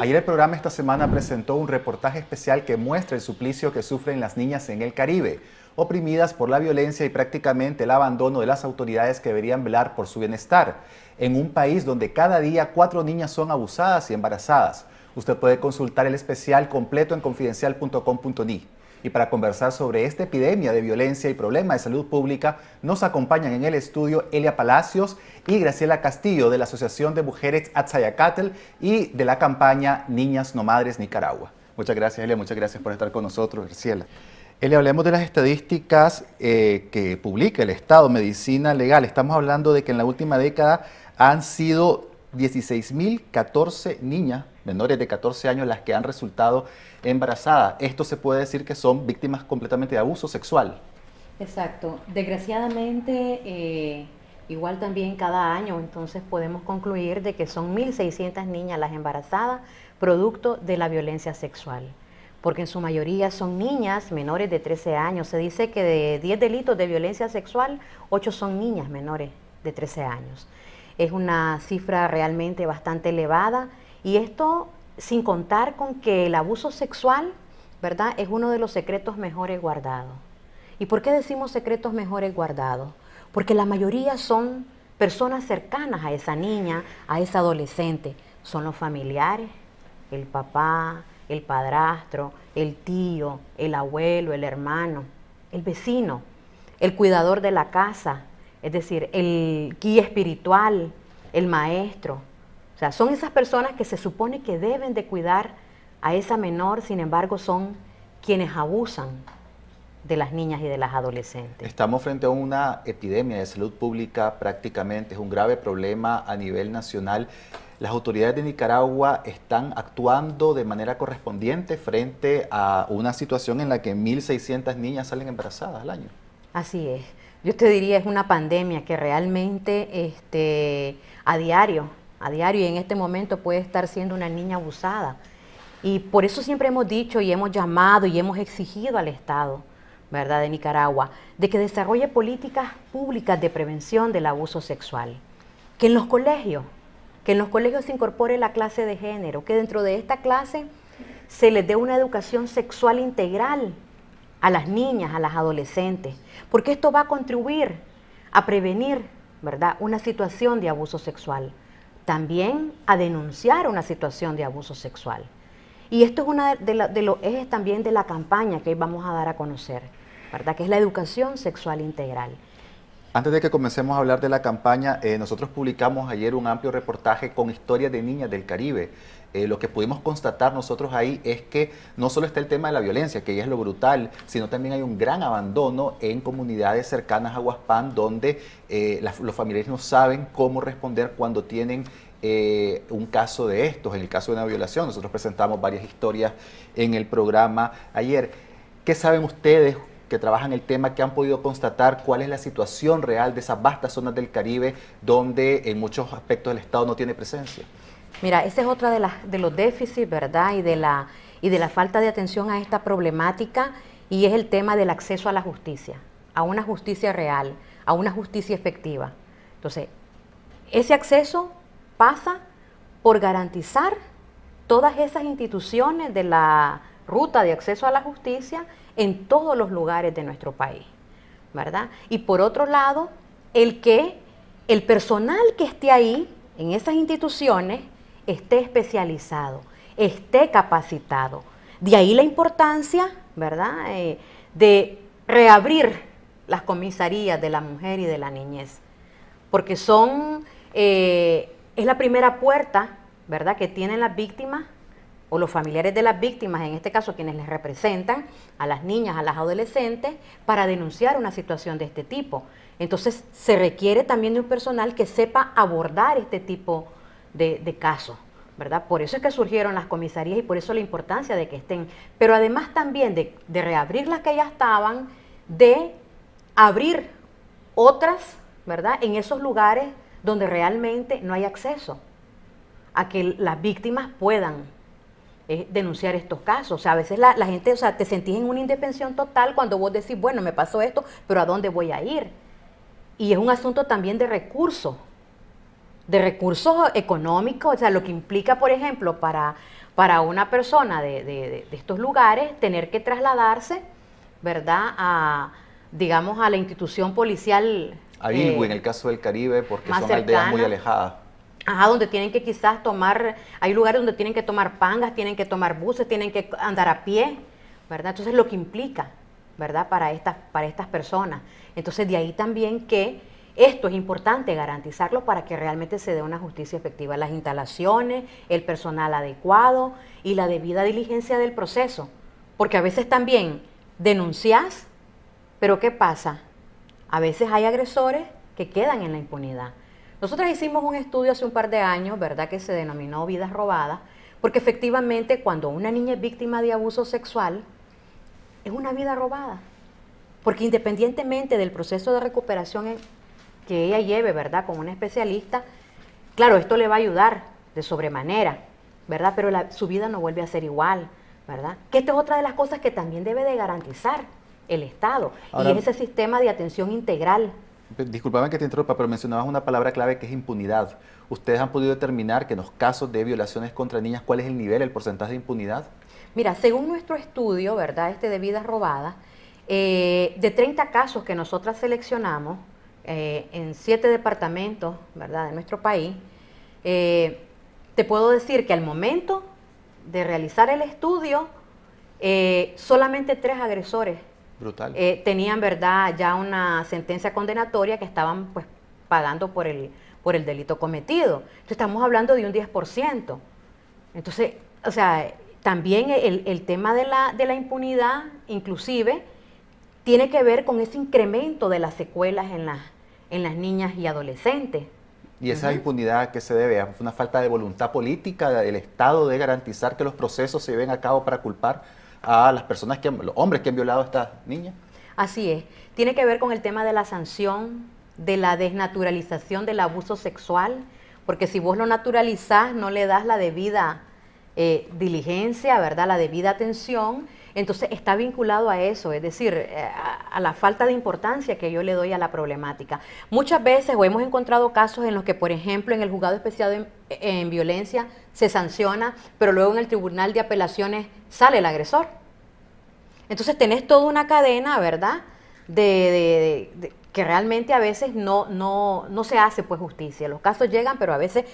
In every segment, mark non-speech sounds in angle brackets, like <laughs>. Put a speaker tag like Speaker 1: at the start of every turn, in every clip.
Speaker 1: Ayer el programa esta semana presentó un reportaje especial que muestra el suplicio que sufren las niñas en el Caribe, oprimidas por la violencia y prácticamente el abandono de las autoridades que deberían velar por su bienestar, en un país donde cada día cuatro niñas son abusadas y embarazadas. Usted puede consultar el especial completo en confidencial.com.ni. Y para conversar sobre esta epidemia de violencia y problema de salud pública, nos acompañan en el estudio Elia Palacios y Graciela Castillo de la Asociación de Mujeres Atzayacatl y de la campaña Niñas No Madres Nicaragua. Muchas gracias, Elia. Muchas gracias por estar con nosotros, Graciela. Elia, hablemos de las estadísticas eh, que publica el Estado, Medicina Legal. Estamos hablando de que en la última década han sido 16.014 niñas menores de 14 años las que han resultado embarazadas. Esto se puede decir que son víctimas completamente de abuso sexual.
Speaker 2: Exacto. Desgraciadamente, eh, igual también cada año, entonces podemos concluir de que son 1.600 niñas las embarazadas producto de la violencia sexual porque en su mayoría son niñas menores de 13 años. Se dice que de 10 delitos de violencia sexual, 8 son niñas menores de 13 años. Es una cifra realmente bastante elevada y esto sin contar con que el abuso sexual, ¿verdad? Es uno de los secretos mejores guardados. ¿Y por qué decimos secretos mejores guardados? Porque la mayoría son personas cercanas a esa niña, a esa adolescente. Son los familiares, el papá, el padrastro, el tío, el abuelo, el hermano, el vecino, el cuidador de la casa, es decir, el guía espiritual, el maestro, o sea, son esas personas que se supone que deben de cuidar a esa menor, sin embargo, son quienes abusan de las niñas y de las adolescentes.
Speaker 1: Estamos frente a una epidemia de salud pública prácticamente, es un grave problema a nivel nacional. ¿Las autoridades de Nicaragua están actuando de manera correspondiente frente a una situación en la que 1.600 niñas salen embarazadas al año?
Speaker 2: Así es. Yo te diría, es una pandemia que realmente este, a diario a diario y en este momento puede estar siendo una niña abusada. Y por eso siempre hemos dicho y hemos llamado y hemos exigido al Estado, ¿verdad?, de Nicaragua, de que desarrolle políticas públicas de prevención del abuso sexual. Que en los colegios, que en los colegios se incorpore la clase de género, que dentro de esta clase se les dé una educación sexual integral a las niñas, a las adolescentes, porque esto va a contribuir a prevenir, ¿verdad?, una situación de abuso sexual también a denunciar una situación de abuso sexual. Y esto es uno de, de los ejes también de la campaña que vamos a dar a conocer, Que es la educación sexual integral.
Speaker 1: Antes de que comencemos a hablar de la campaña, eh, nosotros publicamos ayer un amplio reportaje con historias de niñas del Caribe. Eh, lo que pudimos constatar nosotros ahí es que no solo está el tema de la violencia, que ya es lo brutal, sino también hay un gran abandono en comunidades cercanas a Huaspán, donde eh, los familiares no saben cómo responder cuando tienen un caso de estos, en el caso de una violación. Nosotros presentamos varias historias en el programa ayer. ¿Qué saben ustedes? que trabajan el tema que han podido constatar cuál es la situación real de esas vastas zonas del Caribe donde en muchos aspectos el Estado no tiene presencia?
Speaker 2: Mira, ese es otra de, de los déficits, ¿verdad? Y de, la, y de la falta de atención a esta problemática y es el tema del acceso a la justicia, a una justicia real, a una justicia efectiva. Entonces, ese acceso pasa por garantizar todas esas instituciones de la ruta de acceso a la justicia en todos los lugares de nuestro país, ¿verdad? Y por otro lado, el que el personal que esté ahí, en esas instituciones, esté especializado, esté capacitado. De ahí la importancia, ¿verdad?, eh, de reabrir las comisarías de la mujer y de la niñez, porque son, eh, es la primera puerta, ¿verdad?, que tienen las víctimas o los familiares de las víctimas, en este caso quienes les representan a las niñas, a las adolescentes, para denunciar una situación de este tipo. Entonces se requiere también de un personal que sepa abordar este tipo de, casos. ¿verdad? Por eso es que surgieron las comisarías y por eso la importancia de que estén. Pero además también de, de reabrir las que ya estaban, de abrir otras, ¿verdad? En esos lugares donde realmente no hay acceso a que las víctimas puedan es denunciar estos casos. O sea, a veces la, gente, o sea, te sentís en una independencia total cuando vos decís, bueno, me pasó esto, pero ¿a dónde voy a ir? Y es un asunto también de recursos, de recursos económicos, o sea, lo que implica, por ejemplo, para, para una persona de, estos lugares tener que trasladarse, ¿verdad? A, digamos, a la institución policial. A eh, en
Speaker 1: el caso del Caribe, porque son aldeas muy alejadas
Speaker 2: Ajá, donde tienen que quizás tomar, hay lugares donde tienen que tomar pangas, tienen que tomar buses, tienen que andar a pie, ¿verdad? Entonces lo que implica, ¿verdad? Para estas, para estas personas. Entonces de ahí también que esto es importante garantizarlo para que realmente se dé una justicia efectiva, las instalaciones, el personal adecuado y la debida diligencia del proceso. Porque a veces también denuncias, pero ¿qué pasa? A veces hay agresores que quedan en la impunidad. Nosotros hicimos un estudio hace un par de años, ¿verdad?, que se denominó vidas robadas, porque efectivamente cuando una niña es víctima de abuso sexual, es una vida robada. Porque independientemente del proceso de recuperación que ella lleve, ¿verdad?, con un especialista, claro, esto le va a ayudar de sobremanera, ¿verdad? Pero su vida no vuelve a ser igual, ¿verdad? Que esta es otra de las cosas que también debe de garantizar el Estado, y es ese sistema de atención integral
Speaker 1: Disculpame que te interrumpa, pero mencionabas una palabra clave que es impunidad. ¿Ustedes han podido determinar que en los casos de violaciones contra niñas, cuál es el nivel, el porcentaje de impunidad?
Speaker 2: Mira, según nuestro estudio, ¿verdad? Este de vidas robadas, eh, de 30 casos que nosotras seleccionamos eh, en 7 departamentos, ¿verdad? De nuestro país, eh, te puedo decir que al momento de realizar el estudio, solamente tres agresores Brutal. Eh, tenían, ¿verdad?, ya una sentencia condenatoria que estaban pues pagando por el, por el delito cometido. estamos hablando de un 10%. Entonces, o sea, también el, tema de la, impunidad, inclusive, tiene que ver con ese incremento de las secuelas en las, en las niñas y adolescentes.
Speaker 1: ¿Y esa impunidad que se debe a una falta de voluntad política del Estado de garantizar que los procesos se lleven a cabo para culpar a las personas que, los hombres que han violado a estas niñas?
Speaker 2: Así es. Tiene que ver con el tema de la sanción, de la desnaturalización del abuso sexual, porque si vos lo naturalizás, no le das la debida eh, diligencia, ¿verdad? La debida atención entonces está vinculado a eso, es decir, eh, a, la falta de importancia que yo le doy a la problemática. Muchas veces o hemos encontrado casos en los que, por ejemplo, en el juzgado especial en, violencia se sanciona, pero luego en el tribunal de apelaciones sale el agresor. Entonces tenés toda una cadena, ¿verdad? De, que realmente a veces no, no, no se hace pues justicia. Los casos llegan, pero a veces,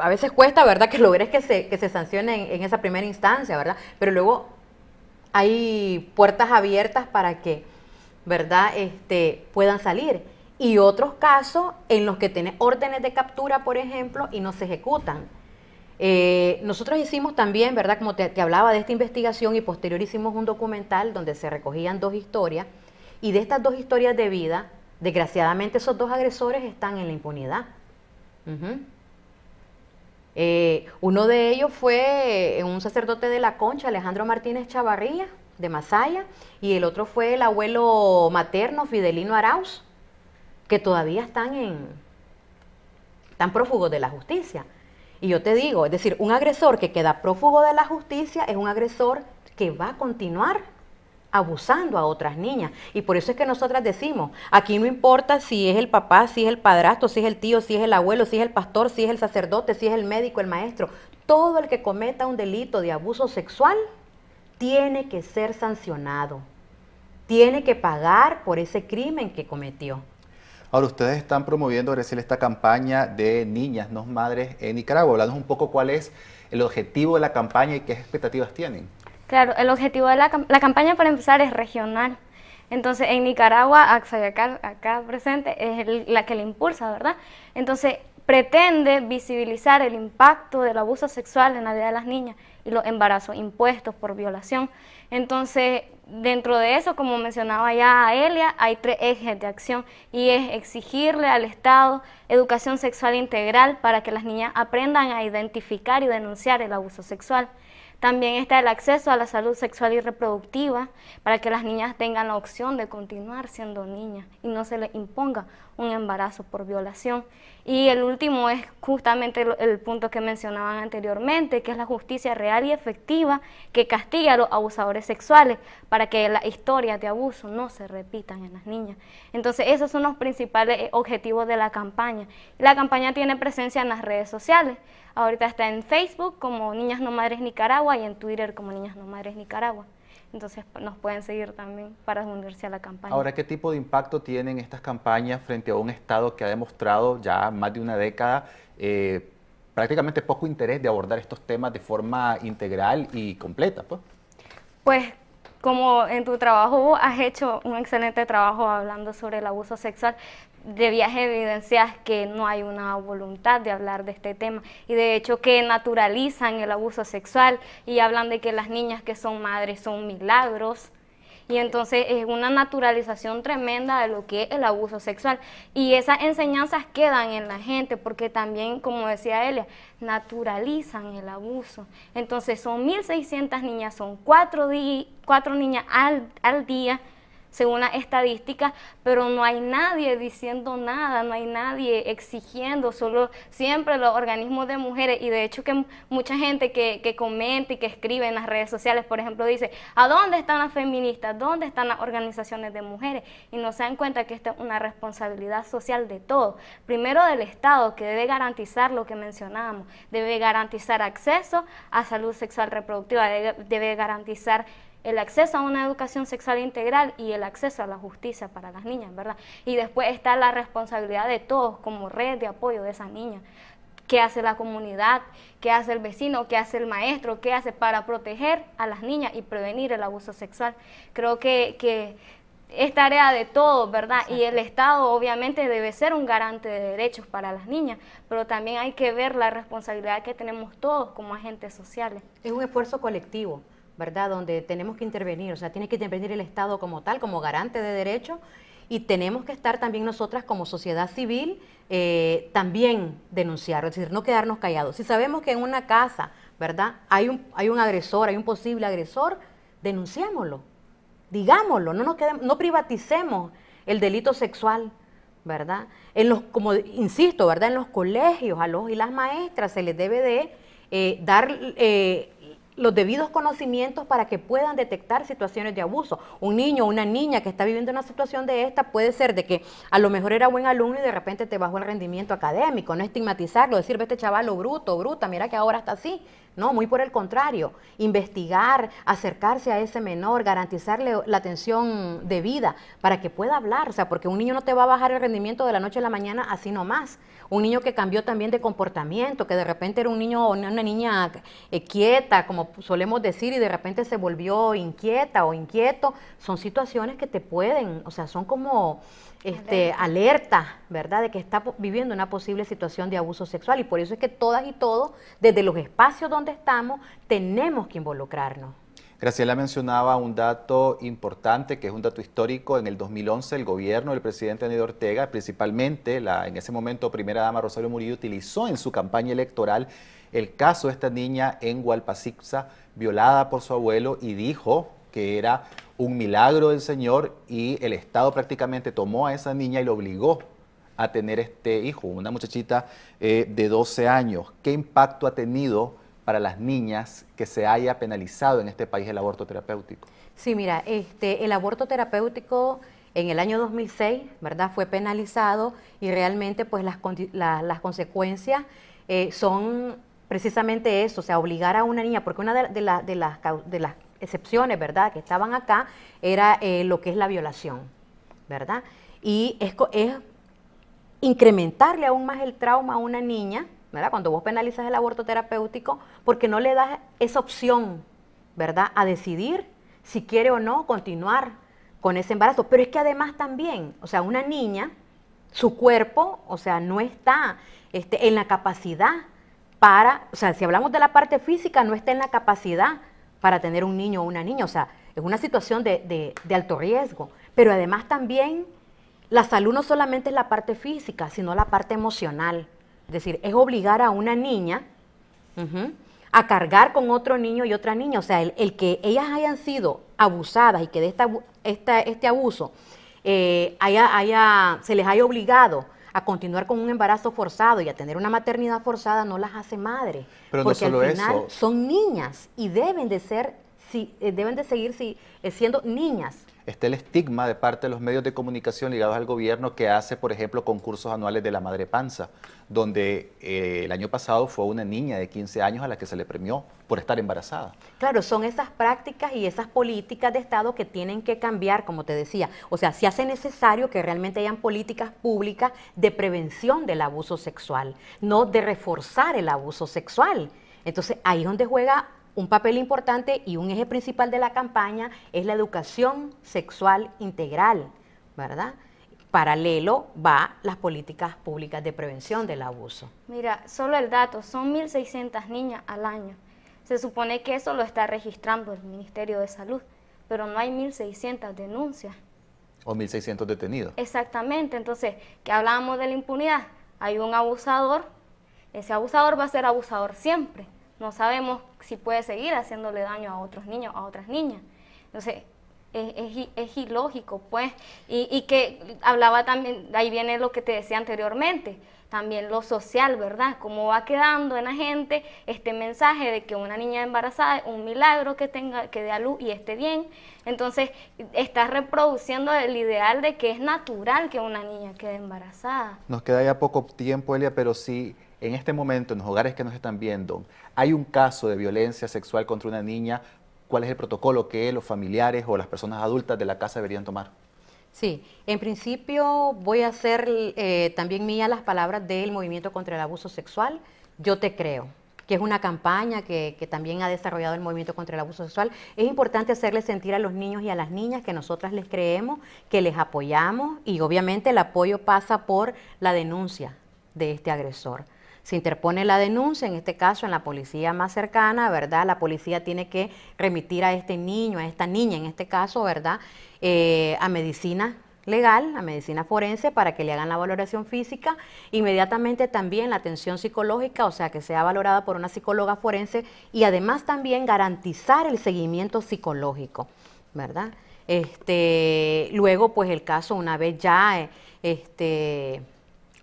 Speaker 2: a veces cuesta, ¿verdad? <laughs> Que logres que se, que se sancione en esa primera instancia, ¿verdad? Pero luego hay puertas abiertas para que, ¿verdad?, este, puedan salir. Y otros casos en los que tienen órdenes de captura, por ejemplo, y no se ejecutan. Eh, nosotros hicimos también, ¿verdad? Como te, hablaba de esta investigación y posterior hicimos un documental donde se recogían dos historias y de estas dos historias de vida, desgraciadamente esos dos agresores están en la impunidad. Eh, uno de ellos fue eh, un sacerdote de la Concha, Alejandro Martínez Chavarría, de Masaya, y el otro fue el abuelo materno, Fidelino Arauz, que todavía están en están prófugos de la justicia. Y yo te digo, es decir, un agresor que queda prófugo de la justicia es un agresor que va a continuar abusando a otras niñas. Y por eso es que nosotras decimos, aquí no importa si es el papá, si es el padrastro, si es el tío, si es el abuelo, si es el pastor, si es el sacerdote, si es el médico, el maestro, todo el que cometa un delito de abuso sexual tiene que ser sancionado, tiene que pagar por ese crimen que cometió.
Speaker 1: Ahora, ustedes están promoviendo, recién esta campaña de niñas, no madres en Nicaragua. hablamos un poco cuál es el objetivo de la campaña y qué expectativas tienen.
Speaker 3: Claro, el objetivo de la, la campaña para empezar es regional. Entonces, en Nicaragua, Axayacar, acá presente, es la que le impulsa, ¿verdad? Entonces, pretende visibilizar el impacto del abuso sexual en la vida de las niñas y los embarazos impuestos por violación. Entonces, dentro de eso, como mencionaba ya Elia, hay tres ejes de acción y es exigirle al Estado educación sexual integral para que las niñas aprendan a identificar y denunciar el abuso sexual. También está el acceso a la salud sexual y reproductiva para que las niñas tengan la opción de continuar siendo niñas y no se les imponga un embarazo por violación. Y el último es justamente el, punto que mencionaban anteriormente, que es la justicia real y efectiva que castiga a los abusadores sexuales para que las historias de abuso no se repitan en las niñas. Entonces esos son los principales eh, objetivos de la campaña. La campaña tiene presencia en las redes sociales. Ahorita está en Facebook como Niñas No Madres Nicaragua y en Twitter como Niñas No Madres Nicaragua. Entonces nos pueden seguir también para unirse a la campaña. Ahora,
Speaker 1: ¿qué tipo de impacto tienen estas campañas frente a un Estado que ha demostrado ya más de una década eh, prácticamente poco interés de abordar estos temas de forma integral y completa? pues,
Speaker 3: pues como en tu trabajo has hecho un excelente trabajo hablando sobre el abuso sexual, debías evidencias que no hay una voluntad de hablar de este tema y de hecho que naturalizan el abuso sexual y hablan de que las niñas que son madres son milagros. Y entonces es una naturalización tremenda de lo que es el abuso sexual. Y esas enseñanzas quedan en la gente porque también, como decía Elia, naturalizan el abuso. Entonces son 1.600 niñas, son cuatro, cuatro niñas al, al día según las estadísticas, pero no hay nadie diciendo nada, no hay nadie exigiendo, solo siempre los organismos de mujeres, y de hecho que mucha gente que, que comenta y que escribe en las redes sociales, por ejemplo, dice, ¿a dónde están las feministas? ¿Dónde están las organizaciones de mujeres? Y no se dan cuenta que esta es una responsabilidad social de todos, primero del Estado, que debe garantizar lo que mencionábamos, debe garantizar acceso a salud sexual reproductiva, debe garantizar el acceso a una educación sexual integral y el acceso a la justicia para las niñas, ¿verdad? Y después está la responsabilidad de todos como red de apoyo de esas niñas. ¿Qué hace la comunidad? ¿Qué hace el vecino? ¿Qué hace el maestro? ¿Qué hace para proteger a las niñas y prevenir el abuso sexual? Creo que, que es tarea de todos, ¿verdad? Y el Estado obviamente debe ser un garante de derechos para las niñas, pero también hay que ver la responsabilidad que tenemos todos como agentes sociales.
Speaker 2: Es un esfuerzo colectivo. ¿verdad? Donde tenemos que intervenir, o sea, tiene que intervenir el Estado como tal, como garante de derechos, y tenemos que estar también nosotras como sociedad civil eh, también denunciar, es decir, no quedarnos callados. Si sabemos que en una casa, ¿verdad? Hay un, hay un agresor, hay un posible agresor, denunciémoslo, digámoslo, no, nos no privaticemos el delito sexual, ¿verdad? En los, como insisto, ¿verdad? En los colegios, a los y las maestras se les debe de eh, dar... Eh, los debidos conocimientos para que puedan detectar situaciones de abuso. Un niño o una niña que está viviendo una situación de esta puede ser de que a lo mejor era buen alumno y de repente te bajó el rendimiento académico, no estigmatizarlo, decir, ve este chaval, bruto, bruta, mira que ahora está así. No, muy por el contrario, investigar, acercarse a ese menor, garantizarle la atención debida para que pueda hablar, o sea, porque un niño no te va a bajar el rendimiento de la noche a la mañana así nomás. Un niño que cambió también de comportamiento, que de repente era un niño o una niña eh, quieta, como solemos decir, y de repente se volvió inquieta o inquieto, son situaciones que te pueden, o sea, son como este, alerta, ¿verdad?, de que está viviendo una posible situación de abuso sexual. Y por eso es que todas y todos, desde los espacios donde estamos, tenemos que involucrarnos.
Speaker 1: Graciela mencionaba un dato importante, que es un dato histórico. En el 2011, el gobierno del presidente Daniel Ortega, principalmente la en ese momento primera dama Rosario Murillo, utilizó en su campaña electoral el caso de esta niña en Gualpacipsa, violada por su abuelo, y dijo que era un milagro del Señor y el Estado prácticamente tomó a esa niña y lo obligó a tener este hijo, una muchachita eh, de 12 años. ¿Qué impacto ha tenido? para las niñas que se haya penalizado en este país el aborto terapéutico?
Speaker 2: Sí, mira, este, el aborto terapéutico en el año 2006, ¿verdad? Fue penalizado y realmente pues las, consecuencias eh, son precisamente eso, o sea, obligar a una niña, porque una de, de, las, de las excepciones, ¿verdad?, que estaban acá era eh, lo que es la violación, ¿verdad? Y es, es incrementarle aún más el trauma a una niña cuando vos penalizas el aborto terapéutico, porque no le das esa opción, ¿verdad? A decidir si quiere o no continuar con ese embarazo. Pero es que además también, o sea, una niña, su cuerpo, o sea, no está este, en la capacidad para, o sea, si hablamos de la parte física, no está en la capacidad para tener un niño o una niña. O sea, es una situación de alto riesgo. Pero además también la salud no solamente es la parte física, sino la parte emocional. Es decir, es obligar a una niña a cargar con otro niño y otra niña. O sea, el, que ellas hayan sido abusadas y que de esta, este abuso eh, haya, se les haya obligado a continuar con un embarazo forzado y a tener una maternidad forzada no las hace madre. Pero porque al son niñas y deben de ser, si, eh, deben de seguir eh, siendo niñas
Speaker 1: está el estigma de parte de los medios de comunicación ligados al gobierno que hace, por ejemplo, concursos anuales de la madre panza, donde eh, el año pasado fue una niña de 15 años a la que se le premió por estar embarazada.
Speaker 2: Claro, son esas prácticas y esas políticas de Estado que tienen que cambiar, como te decía. O sea, se hace necesario que realmente hayan políticas públicas de prevención del abuso sexual, no de reforzar el abuso sexual. Entonces ahí es donde juega un papel importante y un eje principal de la campaña es la educación sexual integral, ¿verdad? Paralelo va las políticas públicas de prevención del abuso.
Speaker 3: Mira, solo el dato, son 1.600 niñas al año. Se supone que eso lo está registrando el Ministerio de Salud, pero no hay 1.600 denuncias.
Speaker 1: O 1.600 detenidos.
Speaker 3: Exactamente, entonces, que hablábamos de la impunidad, hay un abusador, ese abusador va a ser abusador siempre no sabemos si puede seguir haciéndole daño a otros niños, a otras niñas. Entonces, es, es, ilógico, pues. Y, y, que hablaba también, ahí viene lo que te decía anteriormente, también lo social, ¿verdad? Cómo va quedando en la gente este mensaje de que una niña embarazada es un milagro que tenga, que dé a luz y esté bien. Entonces, estás reproduciendo el ideal de que es natural que una niña quede embarazada.
Speaker 1: Nos queda ya poco tiempo, Elia, pero sí en este momento en los hogares que nos están viendo, hay un caso de violencia sexual contra una niña, ¿cuál es el protocolo que los familiares o las personas adultas de la casa deberían tomar?
Speaker 2: Sí, en principio voy a hacer eh, también mía las palabras del Movimiento contra el Abuso Sexual, Yo Te Creo que es una campaña que, que, también ha desarrollado el movimiento contra el abuso sexual, es importante hacerles sentir a los niños y a las niñas que nosotras les creemos, que les apoyamos y obviamente el apoyo pasa por la denuncia de este agresor se interpone la denuncia, en este caso en la policía más cercana, ¿verdad? La policía tiene que remitir a este niño, a esta niña en este caso, ¿verdad? Eh, a medicina legal, a medicina forense, para que le hagan la valoración física, inmediatamente también la atención psicológica, o sea, que sea valorada por una psicóloga forense y además también garantizar el seguimiento psicológico, ¿verdad? Este, luego, pues el caso, una vez ya, eh, este,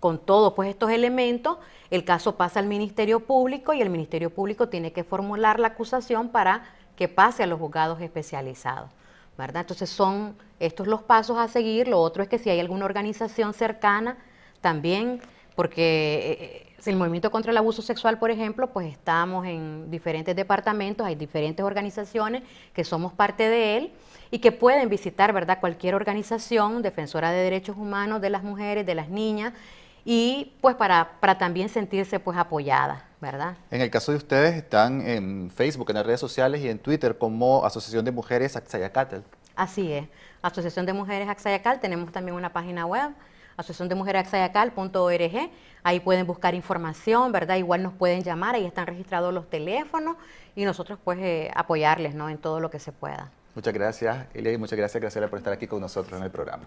Speaker 2: con todos pues, estos elementos, el caso pasa al Ministerio Público y el Ministerio Público tiene que formular la acusación para que pase a los juzgados especializados. ¿verdad? Entonces son estos los pasos a seguir. Lo otro es que si hay alguna organización cercana, también, porque eh, eh, el movimiento contra el abuso sexual, por ejemplo, pues estamos en diferentes departamentos, hay diferentes organizaciones que somos parte de él y que pueden visitar, ¿verdad? Cualquier organización defensora de derechos humanos de las mujeres, de las niñas y pues para, también sentirse pues apoyada. ¿verdad?
Speaker 1: En el caso de ustedes están en Facebook, en las redes sociales y en Twitter como Asociación de Mujeres Axayacatl.
Speaker 2: Así es, Asociación de Mujeres Axayacal, tenemos también una página web, asociación ahí pueden buscar información, ¿verdad? Igual nos pueden llamar, ahí están registrados los teléfonos y nosotros pues eh, apoyarles, ¿no? En todo lo que se pueda.
Speaker 1: Muchas gracias, Elia, y muchas gracias, Graciela, por estar aquí con nosotros en el programa.